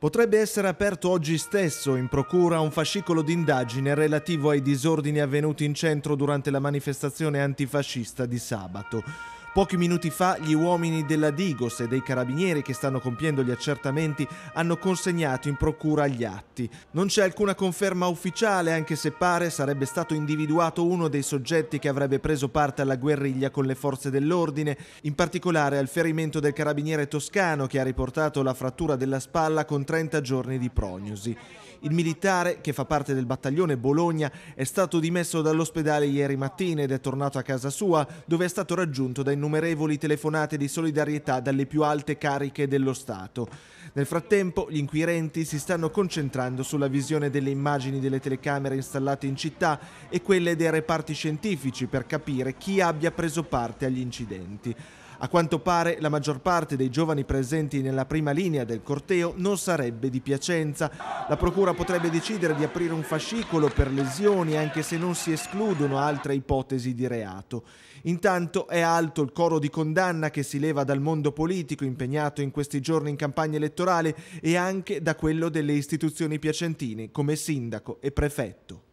Potrebbe essere aperto oggi stesso in procura un fascicolo d'indagine relativo ai disordini avvenuti in centro durante la manifestazione antifascista di sabato. Pochi minuti fa gli uomini della Digos e dei carabinieri che stanno compiendo gli accertamenti hanno consegnato in procura gli atti. Non c'è alcuna conferma ufficiale, anche se pare sarebbe stato individuato uno dei soggetti che avrebbe preso parte alla guerriglia con le forze dell'ordine, in particolare al ferimento del carabiniere toscano che ha riportato la frattura della spalla con 30 giorni di prognosi. Il militare, che fa parte del battaglione Bologna, è stato dimesso dall'ospedale ieri mattina ed è tornato a casa sua, dove è stato raggiunto da innumerevoli telefonate di solidarietà dalle più alte cariche dello Stato. Nel frattempo, gli inquirenti si stanno concentrando sulla visione delle immagini delle telecamere installate in città e quelle dei reparti scientifici per capire chi abbia preso parte agli incidenti. A quanto pare la maggior parte dei giovani presenti nella prima linea del corteo non sarebbe di Piacenza. La procura potrebbe decidere di aprire un fascicolo per lesioni anche se non si escludono altre ipotesi di reato. Intanto è alto il coro di condanna che si leva dal mondo politico impegnato in questi giorni in campagna elettorale e anche da quello delle istituzioni piacentine come sindaco e prefetto.